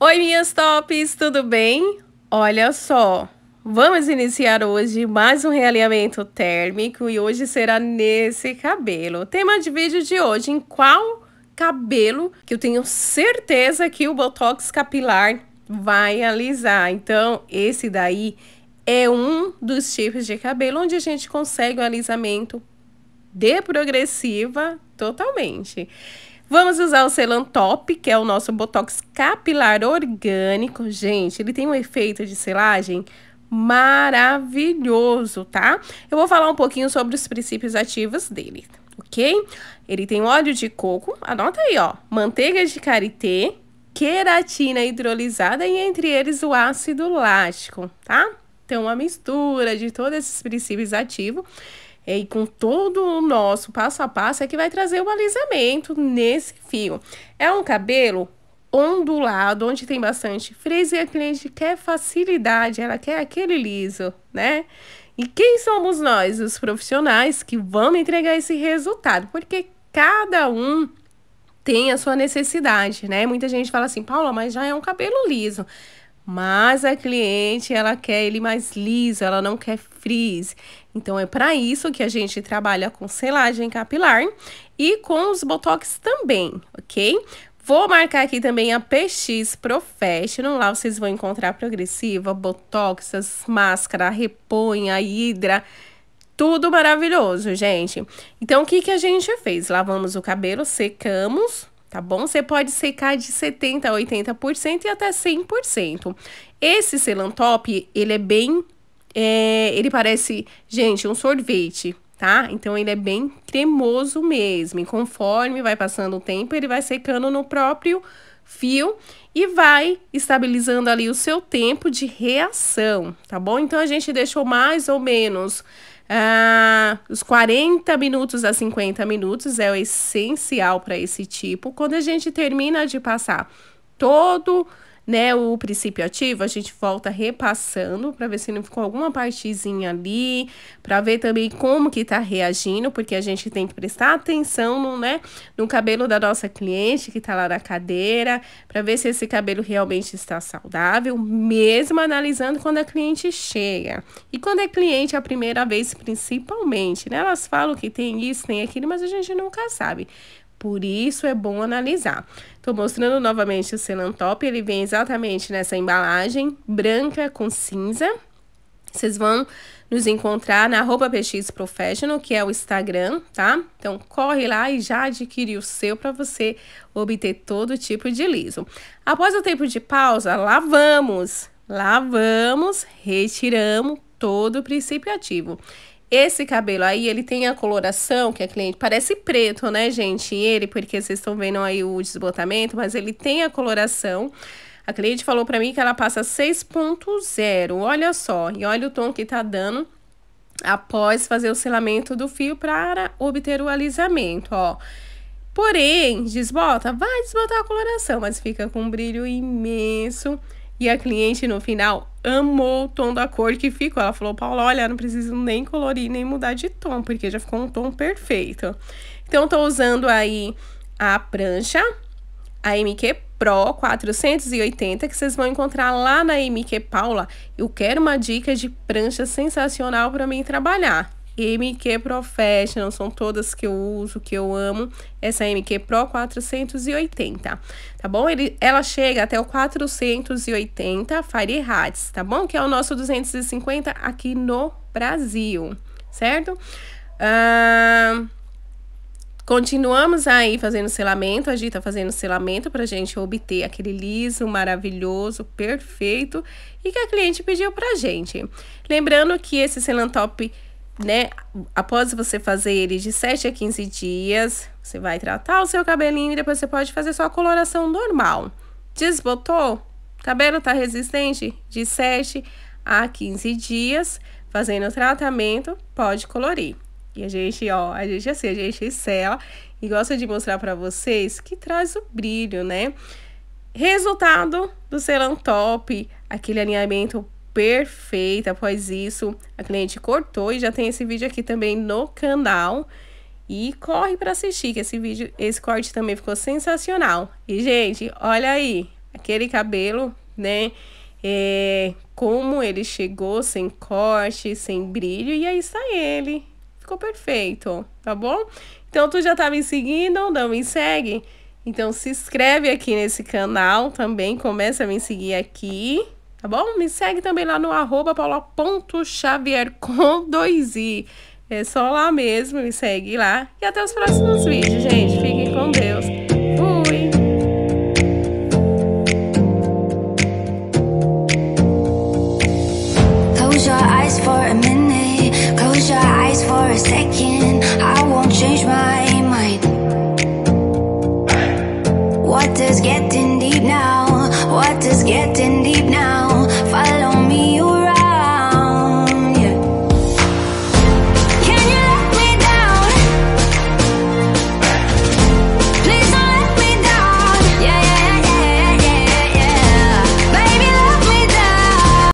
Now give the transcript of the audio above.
Oi, minhas tops, tudo bem? Olha só, vamos iniciar hoje mais um realinhamento térmico e hoje será nesse cabelo. O tema de vídeo de hoje, em qual cabelo que eu tenho certeza que o Botox capilar vai alisar. Então, esse daí é um dos tipos de cabelo onde a gente consegue o um alisamento de progressiva totalmente. Vamos usar o Selantop, que é o nosso Botox capilar orgânico. Gente, ele tem um efeito de selagem maravilhoso, tá? Eu vou falar um pouquinho sobre os princípios ativos dele, ok? Ele tem óleo de coco, anota aí, ó, manteiga de karité, queratina hidrolisada e entre eles o ácido lático, tá? Então, uma mistura de todos esses princípios ativos é, e com todo o nosso passo a passo é que vai trazer o alisamento nesse fio. É um cabelo ondulado, onde tem bastante frizz e a cliente quer facilidade, ela quer aquele liso, né? E quem somos nós, os profissionais que vamos entregar esse resultado? Porque cada um tem a sua necessidade, né? Muita gente fala assim, Paula, mas já é um cabelo liso. Mas a cliente, ela quer ele mais liso, ela não quer frizz. Então é para isso que a gente trabalha com selagem capilar e com os botox também, ok? Vou marcar aqui também a PX Professional, lá vocês vão encontrar progressiva, botox, as máscara, reponha, hidra, tudo maravilhoso, gente. Então, o que, que a gente fez? Lavamos o cabelo, secamos, tá bom? Você pode secar de 70% a 80% e até 100%. Esse selantop, ele é bem... É, ele parece, gente, um sorvete, tá? Então, ele é bem cremoso mesmo. E conforme vai passando o tempo, ele vai secando no próprio fio e vai estabilizando ali o seu tempo de reação, tá bom? Então a gente deixou mais ou menos ah, os 40 minutos a 50 minutos é o essencial para esse tipo. Quando a gente termina de passar todo né, o princípio ativo, a gente volta repassando para ver se não ficou alguma partezinha ali, para ver também como que tá reagindo, porque a gente tem que prestar atenção no, né, no cabelo da nossa cliente que tá lá na cadeira, para ver se esse cabelo realmente está saudável, mesmo analisando quando a cliente chega. E quando é cliente a primeira vez, principalmente, né? Elas falam que tem isso, tem aquilo, mas a gente nunca sabe. Por isso é bom analisar. Estou mostrando novamente o Celantop, ele vem exatamente nessa embalagem branca com cinza. Vocês vão nos encontrar na arroba Professional, que é o Instagram, tá? Então, corre lá e já adquire o seu para você obter todo tipo de liso. Após o tempo de pausa, lavamos, lavamos, retiramos todo o princípio ativo. Esse cabelo aí, ele tem a coloração que a cliente parece preto, né, gente? Ele, porque vocês estão vendo aí o desbotamento, mas ele tem a coloração. A cliente falou para mim que ela passa 6.0. Olha só, e olha o tom que tá dando após fazer o selamento do fio para obter o alisamento, ó. Porém, desbota, vai desbotar a coloração, mas fica com um brilho imenso e a cliente, no final, amou o tom da cor que ficou. Ela falou, Paula, olha, não preciso nem colorir, nem mudar de tom, porque já ficou um tom perfeito. Então, tô usando aí a prancha, a MQ Pro 480, que vocês vão encontrar lá na MQ Paula. Eu quero uma dica de prancha sensacional para mim trabalhar. MQ Professional, são todas que eu uso, que eu amo, essa MQ Pro 480, tá bom? Ele, ela chega até o 480 Fahrenheit, tá bom? Que é o nosso 250 aqui no Brasil, certo? Continuamos aí fazendo selamento, a gente tá fazendo selamento pra gente obter aquele liso, maravilhoso, perfeito e que a cliente pediu pra gente. Lembrando que esse selantop né? Após você fazer ele de 7 a 15 dias, você vai tratar o seu cabelinho e depois você pode fazer sua coloração normal. Desbotou? Cabelo tá resistente? De 7 a 15 dias, fazendo o tratamento, pode colorir. E a gente, ó, a gente assim, a gente sela e gosta de mostrar para vocês que traz o brilho, né? Resultado do Ceram Top, aquele alinhamento perfeita. Após isso, a cliente cortou e já tem esse vídeo aqui também no canal. E corre para assistir, que esse vídeo, esse corte também ficou sensacional. E, gente, olha aí, aquele cabelo, né? É, como ele chegou sem corte, sem brilho, e aí está ele. Ficou perfeito, tá bom? Então, tu já tá me seguindo? Não me segue? Então, se inscreve aqui nesse canal também, começa a me seguir aqui tá bom? Me segue também lá no arroba paula.xavier com 2i. É só lá mesmo, me segue lá. E até os próximos vídeos, gente. Fiquem com Deus. Fui! for a second I won't change my mind What does get